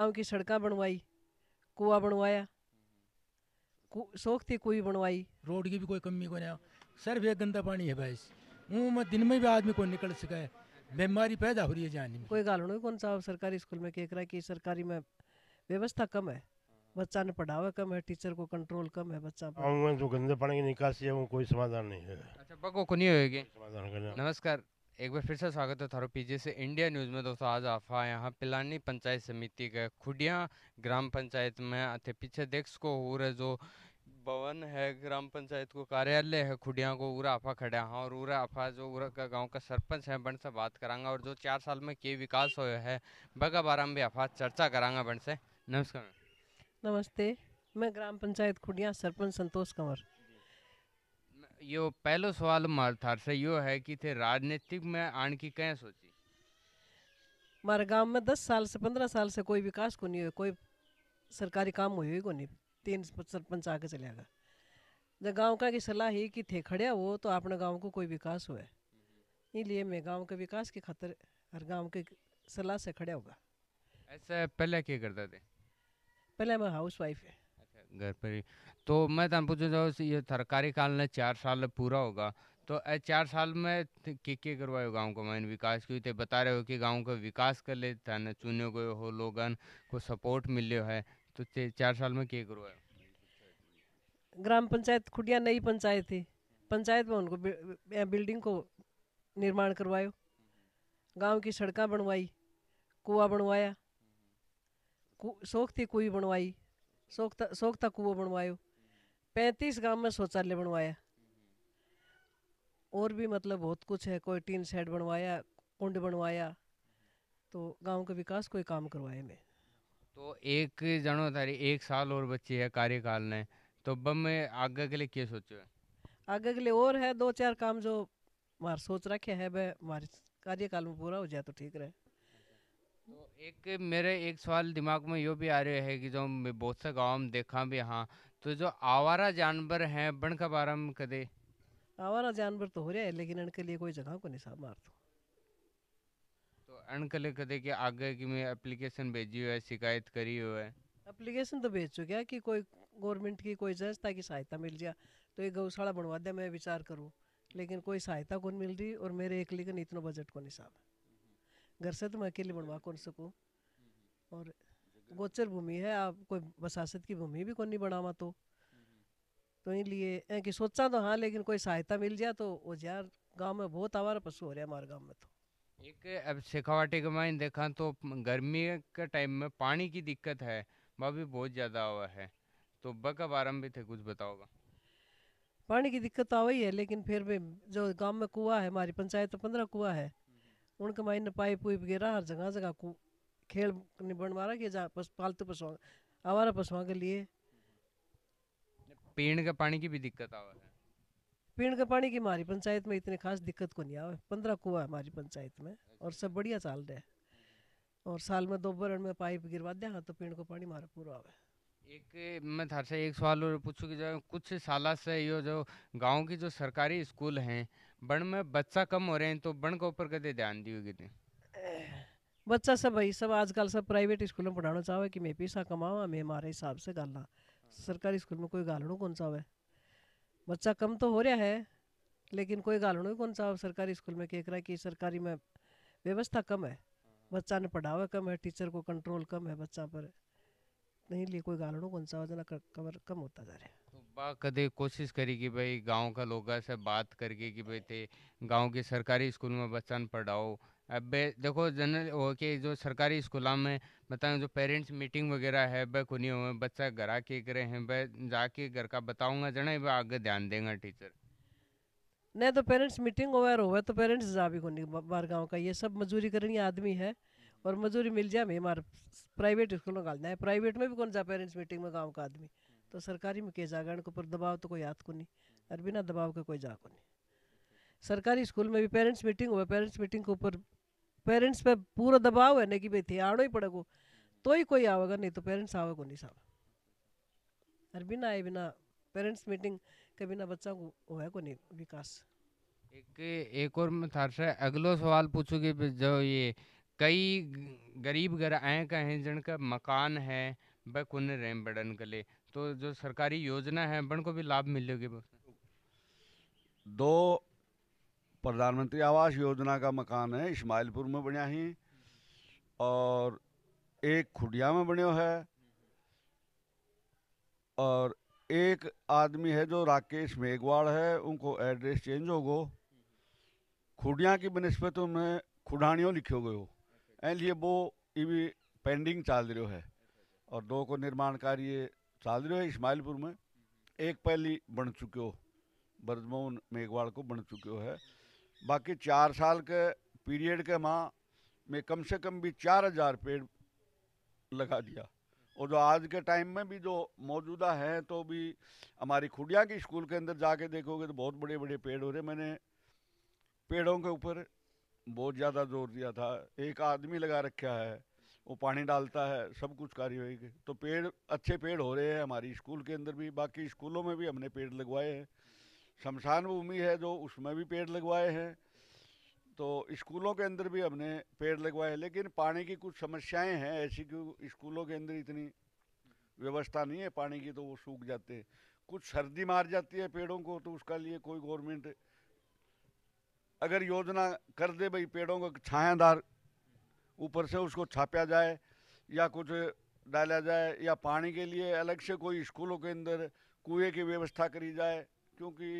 गांव की सड़क बनवाई कुआ बनवाया सोखती कुई बनवाई रोड की भी कोई कमी को नहीं सर भी गंदा पानी है भाई मुँह में दिन में भी आदमी को निकल सका है बीमारी पैदा हो रही है जानी कोई गाल नहीं कौन सा सरकारी स्कूल में कह रहा है कि सरकारी में व्यवस्था कम है बच्चा ने पढ़ावा कम है टीचर को कंट्रोल कम है बच्चा जो गंदे पानी की निकासी है वो कोई समाधान नहीं है अच्छा बगो को नहीं होगी समाधान नमस्कार एक बार फिर से स्वागत है थारो पीजे से इंडिया न्यूज़ में दोस्तों आज आप यहाँ पिलानी पंचायत समिति के खुडिया ग्राम पंचायत में अथे पीछे देख को हो रहे जो भवन है ग्राम पंचायत को कार्यालय है खुडिया को उरा आफा खड़ा हाँ और उरा आफा जो उरा का गांव का सरपंच है बन से बात करांगा और जो चार साल में के विकास हो है बगा बारा में भी आफा चर्चा करांगा बन से नमस्कार नमस्ते मैं ग्राम पंचायत खुडिया सरपंच संतोष कंवर यो पहलो सवाल मार थार से यो है कि थे राजनीतिक में आन की कैं सोची हमारे गांव में दस साल से पंद्रह साल से कोई विकास को नहीं हुआ कोई सरकारी काम हुई हुई को नहीं तीन सरपंच आके चले गया जब गांव का की सलाह ही कि थे खड़े वो तो अपने गांव को कोई विकास हुआ है इसलिए मैं गांव के विकास की खातर हर गांव के सलाह से खड़े होगा ऐसा पहले क्या करता थे पहले मैं हाउस वाइफ है घर पर ही तो मैं तुम पूछना चाहूँ ये सरकारी काल ने चार साल पूरा होगा तो ए चार साल में के के करवाए गाँव को मैंने विकास क्यों थे बता रहे हो कि गाँव का विकास कर ले थाने चुने गए हो लोगन को सपोर्ट मिले है तो चार साल में के करवाए ग्राम पंचायत खुटिया नई पंचायत थी पंचायत में उनको बिल्डिंग को निर्माण करवायो गांव की सड़क बनवाई कुआ बनवाया सोख थी कुई बनवाई सोखता सोखता कुआ बनवायो पैंतीस गांव में शौचालय बनवाया और भी मतलब बहुत कुछ है कोई टीन सेट बनवाया कुंड बनवाया तो गांव के विकास कोई काम करवाया मैं तो एक जनो तारी एक साल और बच्चे है कार्यकाल ने तो बम में आगे के लिए क्या सोचो है आगे के लिए और है दो चार काम जो मार सोच रखे है वह हमारे कार्यकाल में पूरा हो जाए तो ठीक रहे तो एक मेरे एक सवाल दिमाग में यो भी आ रहे है कि जो मैं बहुत से गाँव में देखा भी हाँ तो जो आवारा जानवर है बन का बारा में कदे आवारा जानवर तो हो रहा है लेकिन इनके लिए कोई जगह को नहीं साफ मार दो तो इनके लिए कदे कि आगे की मैं एप्लीकेशन भेजी हुई है शिकायत करी हुई है एप्लीकेशन तो भेज चुके हैं कि कोई गवर्नमेंट की कोई संस्था की सहायता मिल जाए तो ये गौशाला बनवा दे मैं विचार करूँ लेकिन कोई सहायता कौन मिल रही और मेरे एक लेकिन इतना बजट को नहीं साफ है घर से तो मैं अकेले बनवा कौन सकूँ और गोचर भूमि है आप कोई वसासत की भूमि भी कौन नहीं बनावा तो तो इसलिए कि सोचा तो हाँ लेकिन कोई सहायता मिल जाए तो वो यार गांव में बहुत आवारा पशु हो रहा है हमारे गांव में तो एक अब शेखावाटी के माइन देखा तो गर्मी के टाइम में पानी की दिक्कत है वह भी बहुत ज़्यादा हुआ है तो बका बारे में भी थे कुछ बताओगा पानी की दिक्कत तो ही है लेकिन फिर भी जो गांव में कुआ है हमारी पंचायत तो पंद्रह कुआ है उनके मायने पाइप वाइप वगैरह हर जगह जगह को खेल निबण मारा कि जा पस, पालतू पशु आवारा पशुओं के लिए पीने के पानी की भी दिक्कत आवा पीने के पानी की हमारी पंचायत में इतने खास दिक्कत को नहीं आवे पंद्रह कुआ हमारी पंचायत में और सब बढ़िया चाल रहे और साल में दो बरण में पाइप गिरवा दिया तो पीने को पानी हमारा पूरा आवे एक मैं थार से एक सवाल और पूछूँ जो कुछ साल से यो जो गांव की जो सरकारी स्कूल हैं बण में बच्चा कम हो रहे हैं तो बण के ऊपर कदे ध्यान दियो कितने बच्चा सब भाई सब आजकल सब प्राइवेट स्कूल में पढ़ाना चाहे कि मैं पैसा कमावा मैं हमारे हिसाब से गालना सरकारी स्कूल में कोई गालणो कौन सा है बच्चा कम तो हो रहा है लेकिन कोई ही कौन सा सरकारी स्कूल में कह रहा है कि सरकारी में व्यवस्था कम है बच्चा ने पढ़ावा कम है टीचर को कंट्रोल कम है बच्चा पर नहीं लिए कोई कौन सा अंसावजना कवर कम होता जा रहा है तो बा कदे कोशिश करी कि भाई गांव का लोग से बात करके कि भाई थे गांव के सरकारी स्कूल में बच्चन पढ़ाओ अब देखो जनरल हो के जो सरकारी स्कूल में बताएं जो पेरेंट्स मीटिंग वगैरह है वह कुनी हुए बच्चा घर आके करे हैं वह जाके घर का बताऊंगा जना वह आगे ध्यान देंगे टीचर नहीं तो पेरेंट्स मीटिंग वगैरह हुआ तो पेरेंट्स जा भी को बार बाहर गाँव का ये सब मजदूरी करनी आदमी है और मजदूरी मिल जाए हमारे प्राइवेट स्कूल में गालना है प्राइवेट में भी कौन जा पेरेंट्स मीटिंग में गाँव का आदमी तो सरकारी में के जागरण के ऊपर दबाव तो कोई हाथ को नहीं और बिना दबाव के कोई जा को नहीं सरकारी स्कूल में भी पेरेंट्स मीटिंग हुआ पेरेंट्स मीटिंग के ऊपर पेरेंट्स पे पूरा दबाव है ना कि भाई थे आड़ो ही पड़ेगा तो ही कोई आवेगा नहीं तो पेरेंट्स आवेगा नहीं साहब और बिना आए बिना पेरेंट्स मीटिंग के बिना बच्चा को हुआ को नहीं विकास एक एक और मैं थार से अगलो सवाल पूछूंगी जो ये कई गरीब आए का हैं जिनका मकान है वह कुन रहे बड़न गले तो जो सरकारी योजना है बन को भी लाभ मिलेगी दो प्रधानमंत्री आवास योजना का मकान है इस्माइलपुर में बनिया ही और एक खुडिया में बने है और एक आदमी है जो राकेश मेघवाड़ है उनको एड्रेस चेंज हो गो खुडिया की बनस्पत में खुडानियों लिखे गए हो लिए वो ये पेंडिंग चाल रो है और दो को निर्माण कार्य चाल रो है इस्माइलपुर में एक पहली बन चुके हो ब्रजमोहन मेघवाड़ को बन हो है बाकी चार साल के पीरियड के माँ में कम से कम भी चार हजार पेड़ लगा दिया और जो आज के टाइम में भी जो मौजूदा है तो भी हमारी खुडिया के स्कूल के अंदर जाके देखोगे तो बहुत बड़े बड़े पेड़ हो रहे मैंने पेड़ों के ऊपर बहुत ज़्यादा जोर दिया था एक आदमी लगा रखा है वो पानी डालता है सब कुछ कार्यवाही के तो पेड़ अच्छे पेड़ हो रहे हैं हमारी स्कूल के अंदर भी बाकी स्कूलों में भी हमने पेड़ लगवाए हैं शमशान भूमि है जो उसमें भी पेड़ लगवाए हैं तो स्कूलों के अंदर भी हमने पेड़ लगवाए हैं लेकिन पानी की कुछ समस्याएं हैं ऐसी कि स्कूलों के अंदर इतनी व्यवस्था नहीं है पानी की तो वो सूख जाते हैं कुछ सर्दी मार जाती है पेड़ों को तो उसका लिए कोई गवर्नमेंट अगर योजना कर दे भाई पेड़ों को छायादार ऊपर से उसको छापा जाए या कुछ डाला जाए या पानी के लिए अलग से कोई स्कूलों के अंदर कुएं की व्यवस्था करी जाए क्योंकि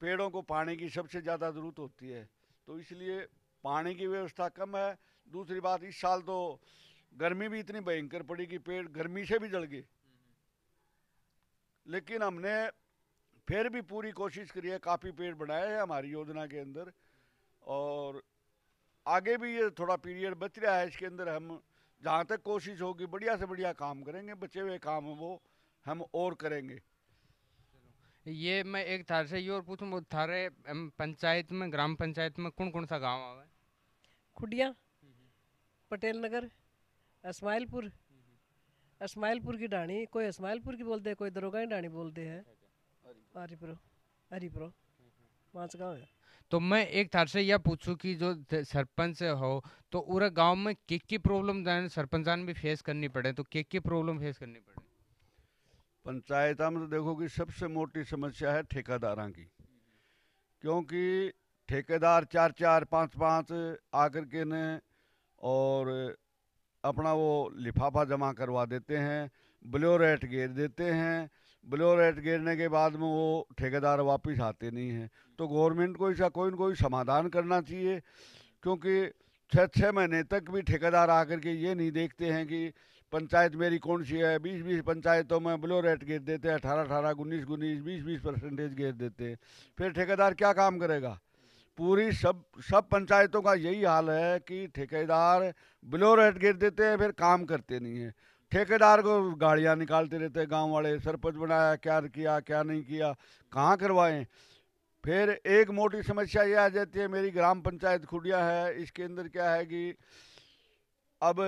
पेड़ों को पानी की सबसे ज़्यादा ज़रूरत होती है तो इसलिए पानी की व्यवस्था कम है दूसरी बात इस साल तो गर्मी भी इतनी भयंकर पड़ी कि पेड़ गर्मी से भी जल गए लेकिन हमने फिर भी पूरी कोशिश करिए काफ़ी पेड़ बनाए हैं हमारी योजना के अंदर और आगे भी ये थोड़ा पीरियड बच रहा है इसके अंदर हम जहाँ तक कोशिश होगी बढ़िया से बढ़िया काम करेंगे बचे हुए काम वो हम और करेंगे ये मैं एक थार से ये और पूछूँ थारे पंचायत में ग्राम पंचायत में कौन कौन सा आवा है खुडिया हम्म। पटेल नगर इसमाइलपुर हम्म। इसमाइलपुर की डाणी कोई इसमाइलपुर की बोलते हैं कोई दरोगा डाणी बोलते हैं तो मैं एक थार से यह पूछूं कि जो सरपंच हो तो उरे गांव में के की प्रॉब्लम सरपंच जान भी फेस करनी पड़े तो के की प्रॉब्लम फेस करनी पड़े पंचायत में तो देखो कि सबसे मोटी समस्या है ठेकेदारा की क्योंकि ठेकेदार चार चार पांच पांच आकर के ने और अपना वो लिफाफा जमा करवा देते हैं ब्लोरेट घेर देते हैं ब्लो रेट गिरने के बाद में वो ठेकेदार वापस आते नहीं हैं तो गवर्नमेंट को इसका कोई ना कोई समाधान करना चाहिए क्योंकि छः छः महीने तक भी ठेकेदार आकर के ये नहीं देखते हैं कि पंचायत मेरी कौन सी है बीस बीस पंचायतों में ब्लो रेट गिर देते हैं अठारह अठारह उन्नीस उन्नीस बीस बीस परसेंटेज गिर देते हैं फिर ठेकेदार क्या काम करेगा पूरी सब सब पंचायतों का यही हाल है कि ठेकेदार ब्लो रेट गिर देते हैं फिर काम करते नहीं हैं ठेकेदार को गाड़ियाँ निकालते रहते गांव वाले सरपंच बनाया क्या किया क्या नहीं किया कहाँ करवाएं फिर एक मोटी समस्या ये आ जाती है मेरी ग्राम पंचायत खुडिया है इसके अंदर क्या है कि अब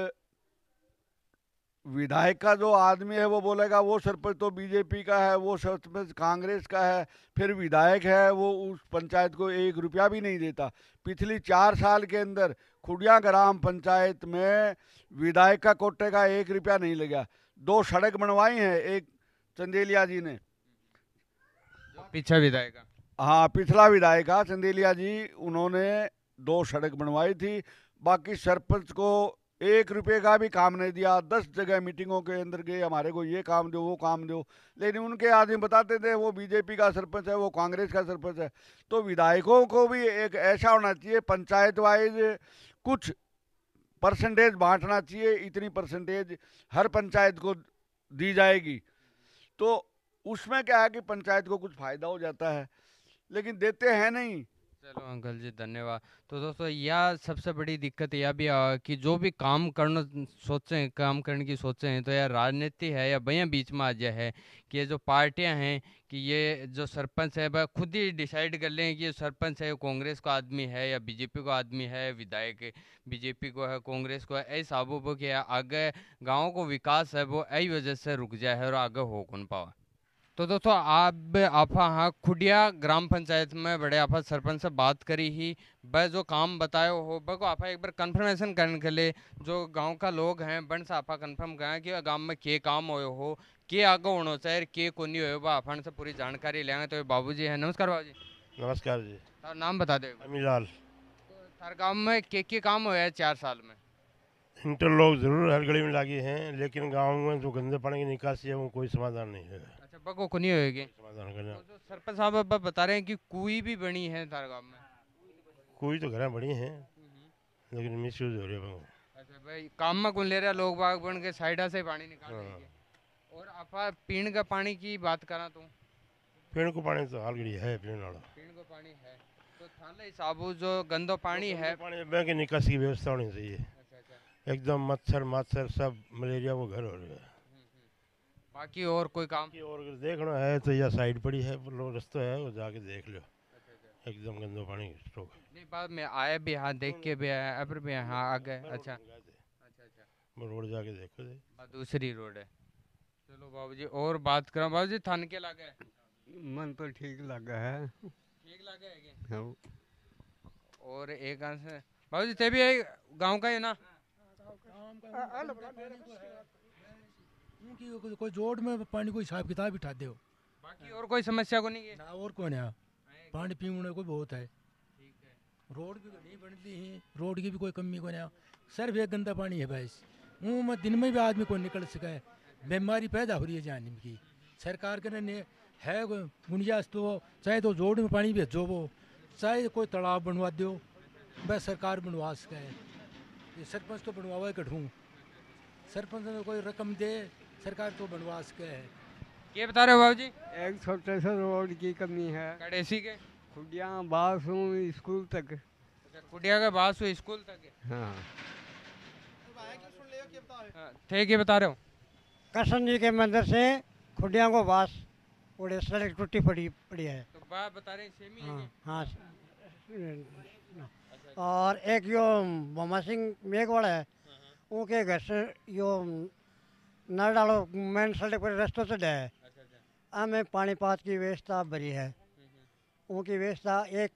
विधायक का जो आदमी है वो बोलेगा वो सरपंच तो बीजेपी का है वो सरपंच कांग्रेस का है फिर विधायक है वो उस पंचायत को एक रुपया भी नहीं देता पिछली चार साल के अंदर खुड़िया ग्राम पंचायत में विधायिका कोटे का एक रुपया नहीं लगा दो सड़क बनवाई है एक चंदेलिया जी ने पीछा विधायक हाँ पिछला विधायक चंदेलिया जी उन्होंने दो सड़क बनवाई थी बाकी सरपंच को एक रुपये का भी काम नहीं दिया दस जगह मीटिंगों के अंदर गए हमारे को ये काम दो वो काम दो लेकिन उनके आदमी बताते थे वो बीजेपी का सरपंच है वो कांग्रेस का सरपंच है तो विधायकों को भी एक ऐसा होना चाहिए पंचायत वाइज कुछ परसेंटेज बांटना चाहिए इतनी परसेंटेज हर पंचायत को दी जाएगी तो उसमें क्या है कि पंचायत को कुछ फ़ायदा हो जाता है लेकिन देते हैं नहीं चलो अंकल जी धन्यवाद तो दोस्तों यह सबसे बड़ी दिक्कत यह भी आ, कि जो भी काम करना सोचें काम करने की सोचे हैं तो यह राजनीति है या भैया बीच में आ जाए है कि ये जो पार्टियां हैं कि ये जो सरपंच है वह खुद ही डिसाइड कर लें कि ये सरपंच है कांग्रेस का आदमी है या बीजेपी का आदमी है विधायक बीजेपी को है कांग्रेस को है ऐसा साबुबो कि आगे गाँव को विकास है वो ऐसी वजह से रुक जाए और आगे हो कौन पावा तो दोस्तों आप आपा हाँ खुडिया ग्राम पंचायत में बड़े आपा सरपंच से बात करी ही वह जो काम बतायो हो बो आपा एक बार कंफर्मेशन करने के लिए जो गांव का लोग हैं बन से आपा कन्फर्म करें कि गांव में के काम हो हो के आगे होना चाहिए के कोनी हो आप से पूरी जानकारी लेंगे तो बाबू जी हैं नमस्कार बाबू जी नमस्कार जी तार तो नाम बता दे अमीलाल तो गाँव में के के काम हो है चार साल में इंटरलॉक जरूर हर गली में लागे हैं लेकिन गाँव में जो गंदे पानी की निकासी है वो कोई समाधान नहीं है सरपा को कोनी होएगी तो सरपा साहब अब बता रहे हैं कि कुई भी बनी है थार में कुई तो घर बनी है लेकिन मिस यूज हो रही है अच्छा भाई काम में कौन ले रहा लोग बाग बन के साइडा से पानी निकाल रहे हैं हाँ। और आप पीण का पानी की बात करा तो पीण को पानी तो हाल गड़ी है पीण वाला पीण को पानी है तो थाने साबू जो गंदो पानी तो है पानी बैंक निकासी की व्यवस्था होनी चाहिए अच्छा, अच्छा। एकदम मच्छर मच्छर सब मलेरिया वो घर हो रहा है बाकी और कोई काम बाकी और अगर देखना है तो या साइड पड़ी है रस्ता है वो जाके देख लो एकदम गंदो पानी स्ट्रोक नहीं बाद में आए भी हाँ देख के भी आए अपर भी हाँ आ गए अच्छा अच्छा अच्छा रोड जाके देखो दे दूसरी रोड है चलो बाबू जी और बात करा बाबू जी थान के लागे मन तो ठीक लगा है ठीक लगा है के और एक आंसर बाबू जी ते भी गांव का है ना क्योंकि कोई जोड़ में पानी कोई हिसाब किताब बिठा दे बाकी और कोई समस्या को नहीं है ना और कोई नहीं पानी पीने को बहुत है रोड भी तो नहीं बन रही है रोड की भी कोई कमी को नहीं सिर्फ एक गंदा पानी है भाई ऊँ में दिन में भी आदमी को निकल सके बीमारी पैदा हो रही है जानी की सरकार के ने है गुंजाइश तो चाहे तो जोड़ में पानी भेजो वो चाहे कोई तालाब बनवा दो वह सरकार बनवा सके सरपंच तो बनवा कठूँ सरपंच ने कोई रकम दे सरकार तो बनवास के है ये बता रहे हो बाबू जी एक छोटे से रोड की कमी है कड़ेसी के खुडिया बासू स्कूल तक अच्छा, खुडिया के बासू स्कूल तक हाँ ठीक हाँ, ये बता रहे हो कृष्ण जी के मंदिर से खुडिया को बास उड़े सड़क टूटी पड़ी पड़ी है तो बात बता रहे सेमी हाँ, हाँ और एक यो मोमा सिंह मेघवाड़ा है हाँ, हाँ। उनके घर से यो न डालो मेन सड़क पर रस्तों से तो डे हमें अच्छा, पात की व्यवस्था बड़ी है उनकी व्यवस्था एक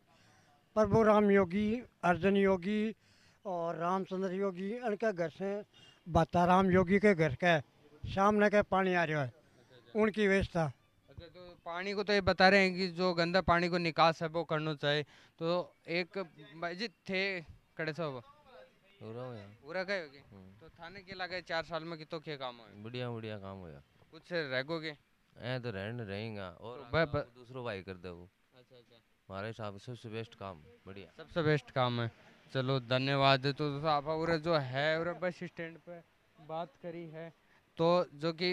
प्रभु राम योगी अर्जुन योगी और रामचंद्र योगी इनके घर से बाताराम योगी के घर के सामने के पानी आ रहा है अच्छा, अच्छा। उनकी व्यवस्था तो पानी को तो ये बता रहे हैं कि जो गंदा पानी को निकास है वो करना चाहिए तो एक जी थे कड़े साहब पूरा गए होगे हम्म। तो थाने के लगे साल में कितो के काम बढ़िया बढ़िया काम होया कुछ तो रहन रहेगा और तो भाई कर दे वो अच्छा अच्छा हिसाब से सबसे बेस्ट काम बढ़िया सबसे बेस्ट काम है चलो धन्यवाद तो आप और जो है और बस स्टैंड पे बात करी है तो जो कि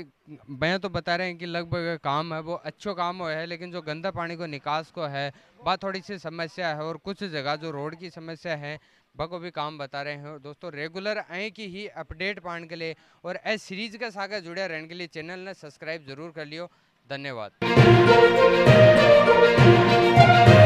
मैं तो बता रहे हैं कि लगभग काम है वो अच्छो काम हुआ है लेकिन जो गंदा पानी को निकास को है बात थोड़ी सी समस्या है और कुछ जगह जो रोड की समस्या है बखूबी काम बता रहे हैं दोस्तों रेगुलर आए की ही अपडेट पाने के लिए और एस सीरीज के साथ जुड़े रहने के लिए चैनल ने सब्सक्राइब जरूर कर लियो धन्यवाद